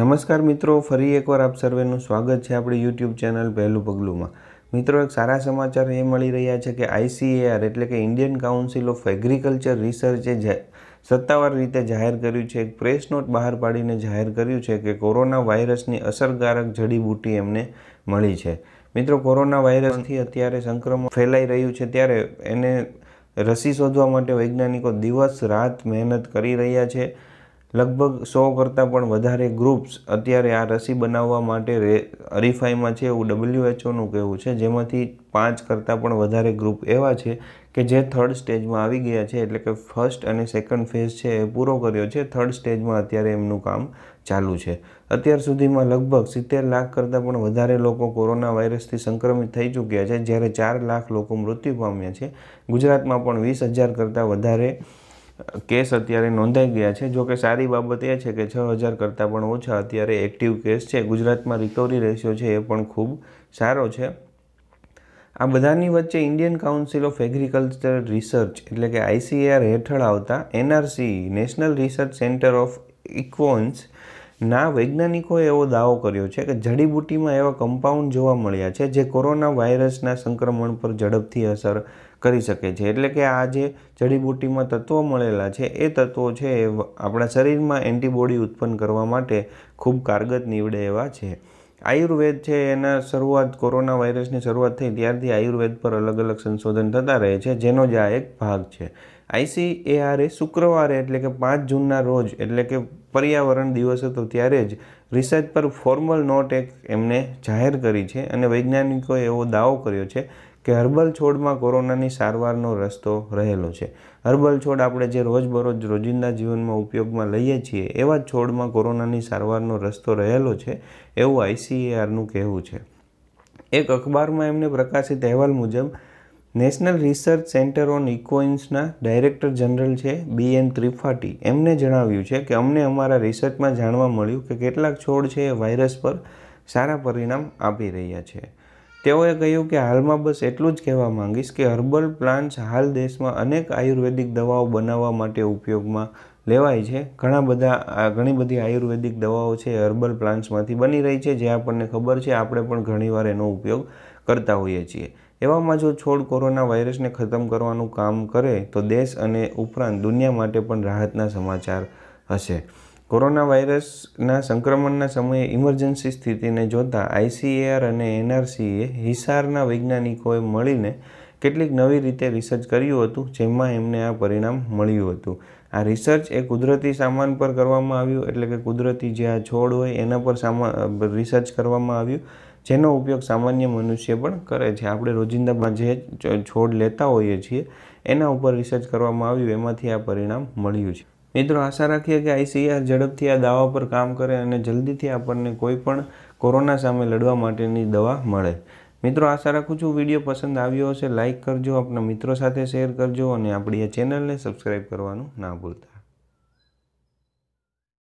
નમસ્કાર મિત્રો ફરી એકવાર આપ સર્વેનું સ્વાગત છે આપણી યુટ્યુબ ચેનલ પહેલું પગલુંમાં મિત્રો એક સારા સમાચાર એ મળી રહ્યા છે કે આઈસીએઆર એટલે કે ઇન્ડિયન કાઉન્સિલ ઓફ એગ્રીકલ્ચર રિસર્ચે સત્તાવાર રીતે જાહેર કર્યું છે એક પ્રેસ નોટ બહાર પાડીને જાહેર કર્યું છે કે કોરોના વાયરસની અસરકારક જડીબૂટી એમને મળી છે મિત્રો કોરોના વાયરસથી અત્યારે સંક્રમણ ફેલાઈ રહ્યું છે ત્યારે એને રસી શોધવા માટે વૈજ્ઞાનિકો દિવસ રાત મહેનત કરી રહ્યા છે લગભગ સો કરતાં પણ વધારે ગ્રુપ્સ અત્યારે આ રસી બનાવવા માટે રે હરીફાઈમાં છે એવું ડબલ્યુએચઓનું કહેવું છે જેમાંથી પાંચ કરતાં પણ વધારે ગ્રુપ એવા છે કે જે થર્ડ સ્ટેજમાં આવી ગયા છે એટલે કે ફર્સ્ટ અને સેકન્ડ ફેઝ છે એ પૂરો કર્યો છે થર્ડ સ્ટેજમાં અત્યારે એમનું કામ ચાલુ છે અત્યાર સુધીમાં લગભગ સિત્તેર લાખ કરતાં પણ વધારે લોકો કોરોના વાયરસથી સંક્રમિત થઈ ચૂક્યા છે જ્યારે ચાર લાખ લોકો મૃત્યુ પામ્યા છે ગુજરાતમાં પણ વીસ હજાર કરતાં વધારે કેસ અત્યારે નોંધાઈ ગયા છે જોકે સારી બાબત એ છે કે છ હજાર કરતાં પણ ઓછા અત્યારે એક્ટિવ કેસ છે ગુજરાતમાં રિકવરી રેશિયો છે એ પણ ખૂબ સારો છે આ બધાની વચ્ચે Indian Council of Agriculture Research એટલે કે આઈસીએઆર હેઠળ આવતા NRC National Research Centre of equines ના વૈજ્ઞાનિકોએ એવો દાવો કર્યો છે કે જડીબુટ્ટીમાં એવા કમ્પાઉન્ડ જોવા મળ્યા છે જે કોરોના વાયરસના સંક્રમણ પર ઝડપથી અસર કરી શકે છે એટલે કે આ જે જડીબુટ્ટીમાં તત્વો મળેલા છે એ તત્વો છે એ આપણા શરીરમાં એન્ટીબોડી ઉત્પન્ન કરવા માટે ખૂબ કારગત નીવડે એવા છે આયુર્વેદ છે એના શરૂઆત કોરોના વાયરસની શરૂઆત થઈ ત્યારથી આયુર્વેદ પર અલગ અલગ સંશોધન થતા રહે છે જેનો જ આ એક ભાગ છે આઈસીએઆરએ શુક્રવારે એટલે કે પાંચ જૂનના રોજ એટલે કે પર્યાવરણ દિવસ હતો ત્યારે જ રિસર્ચ પર ફોર્મલ નોટ એક એમને જાહેર કરી છે અને વૈજ્ઞાનિકોએ એવો દાવો કર્યો છે કે હર્બલ છોડમાં કોરોનાની સારવારનો રસ્તો રહેલો છે હર્બલ છોડ આપણે જે રોજબરોજ રોજિંદા જીવનમાં ઉપયોગમાં લઈએ છીએ એવા જ છોડમાં કોરોનાની સારવારનો રસ્તો રહેલો છે એવું આઈસીએઆરનું કહેવું છે એક અખબારમાં એમને પ્રકાશિત અહેવાલ મુજબ નેશનલ રિસર્ચ સેન્ટર ઓન ઇકોઇન્સના ડાયરેક્ટર જનરલ છે બી એન ત્રિપાઠી એમને જણાવ્યું છે કે અમને અમારા રિસર્ચમાં જાણવા મળ્યું કે કેટલાક છોડ છે એ વાયરસ પર સારા પરિણામ આપી રહ્યા છે તેઓએ કહ્યું કે હાલમાં બસ એટલું જ કહેવા માંગીશ કે હર્બલ પ્લાન્ટ્સ હાલ દેશમાં અનેક આયુર્વેદિક દવાઓ બનાવવા માટે ઉપયોગમાં લેવાય છે ઘણા બધા ઘણી બધી આયુર્વેદિક દવાઓ છે હર્બલ પ્લાન્ટ્સમાંથી બની રહી છે જે આપણને ખબર છે આપણે પણ ઘણીવાર એનો ઉપયોગ કરતા હોઈએ છીએ એવામાં જો છોડ કોરોના વાયરસને ખતમ કરવાનું કામ કરે તો દેશ અને ઉપરાંત દુનિયા માટે પણ રાહતના સમાચાર હશે કોરોના વાયરસના સંક્રમણના સમયે ઇમરજન્સી સ્થિતિને જોતાં આઈસીએઆર અને એનઆરસીએ હિસારના વૈજ્ઞાનિકોએ મળીને કેટલીક નવી રીતે રિસર્ચ કર્યું હતું જેમાં એમને આ પરિણામ મળ્યું હતું આ રિસર્ચ એ કુદરતી સામાન પર કરવામાં આવ્યું એટલે કે કુદરતી જે આ છોડ હોય એના પર સામા રિસર્ચ કરવામાં આવ્યું જેનો ઉપયોગ સામાન્ય મનુષ્ય પણ કરે છે આપણે રોજિંદામાં જે છોડ લેતા હોઈએ છીએ એના ઉપર રિસર્ચ કરવામાં આવ્યું એમાંથી આ પરિણામ મળ્યું છે મિત્રો આશા રાખીએ કે આઈસીઆર ઝડપથી આ દાવા પર કામ કરે અને જલ્દીથી આપણને કોઈ પણ કોરોના સામે લડવા માટેની દવા મળે મિત્રો આશા રાખું છું વિડીયો પસંદ આવ્યો હશે લાઇક કરજો આપના મિત્રો સાથે શેર કરજો અને આપણી આ ચેનલને સબસ્ક્રાઈબ કરવાનું ના ભૂલતા